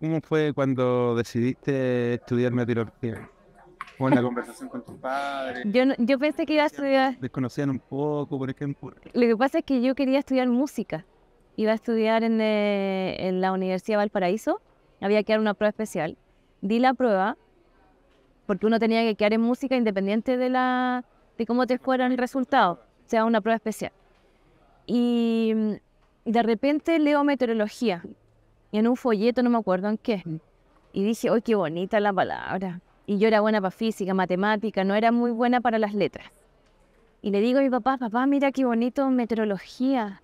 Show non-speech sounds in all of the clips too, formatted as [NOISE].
¿Cómo fue cuando decidiste estudiar meteorología? ¿O en la conversación con tus padres? Yo, yo pensé que iba a estudiar... ¿Desconocían un poco, por ejemplo? Lo que pasa es que yo quería estudiar música. Iba a estudiar en, eh, en la Universidad de Valparaíso. Había que dar una prueba especial. Di la prueba porque uno tenía que quedar en música independiente de, la, de cómo te fuera el resultado. O sea, una prueba especial. Y mm, de repente leo meteorología en un folleto, no me acuerdo en qué. Y dije, ¡ay, qué bonita la palabra! Y yo era buena para física, matemática, no era muy buena para las letras. Y le digo a mi papá, papá, mira qué bonito meteorología.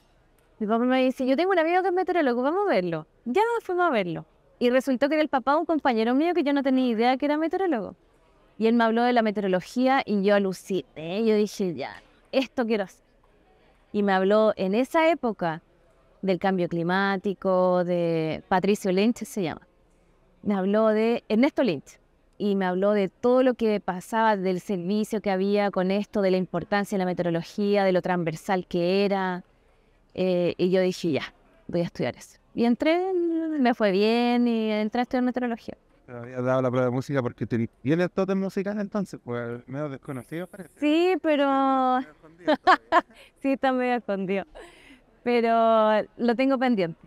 Mi papá me dice, yo tengo un amigo que es meteorólogo, vamos a verlo. Ya fuimos a verlo. Y resultó que era el papá un compañero mío que yo no tenía idea que era meteorólogo. Y él me habló de la meteorología y yo aluciné. Yo dije, ya, esto quiero hacer. Y me habló en esa época del cambio climático, de Patricio Lynch se llama. Me habló de Ernesto Lynch y me habló de todo lo que pasaba, del servicio que había con esto, de la importancia de la meteorología, de lo transversal que era. Eh, y yo dije, ya, voy a estudiar eso. Y entré, me fue bien y entré a estudiar meteorología. había dado la prueba de música porque te el totem musical entonces, pues medio desconocido parece. Sí, pero... [LAUGHS] sí, está medio escondido. Pero lo tengo pendiente.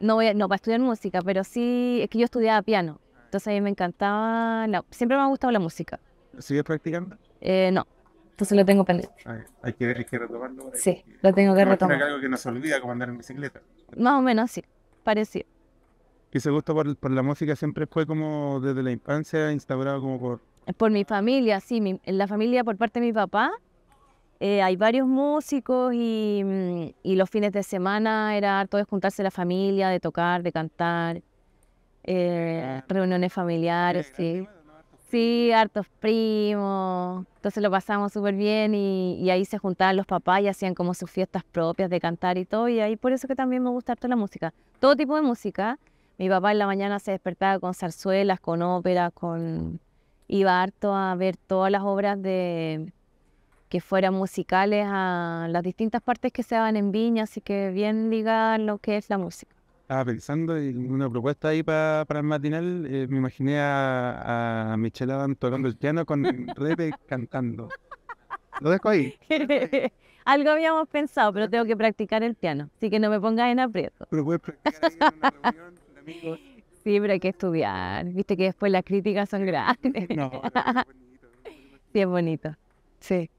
No, voy para estudiar música, pero sí, es que yo estudiaba piano. Entonces a mí me encantaba, no, siempre me ha gustado la música. ¿Sigues practicando? Eh, no, entonces lo tengo pendiente. hay, que, retomarlo. Sí, lo tengo que retomar. Es algo que se olvida como andar en bicicleta. Más o menos, sí, parecido. ¿Y ese gusto por, la música siempre fue como desde la infancia instaurado como por...? Por mi familia, sí, mi, la familia por parte de mi papá eh, hay varios músicos mm, y, los fines de semana era harto de juntarse la familia, de tocar, de cantar, eh, reuniones familiares, sí. Sí, hartos primos. Entonces lo pasamos súper bien y, ahí se juntaban los papás y hacían como sus fiestas propias de cantar y todo. Y ahí por eso que también me gusta harto la música. Todo tipo de música. Mi papá en la mañana se despertaba con zarzuelas, con ópera, con... Iba harto a ver todas las obras de, que fueran musicales a las distintas partes que se daban en Viña, así que bien diga lo que es la música. Ah, pensando en una propuesta ahí para, el matinal, eh, me imaginé a, a Michelle tocando el piano con Rebe cantando. Lo dejo ahí. [LAUGHS] Algo habíamos pensado, pero tengo que practicar el piano, así que no me pongas en aprieto. Pero puedes practicar ahí en una reunión [LAUGHS] amigos. Sí, pero hay que estudiar. Viste que después las críticas son grandes. No, bonito, Sí, es bonito. Sí.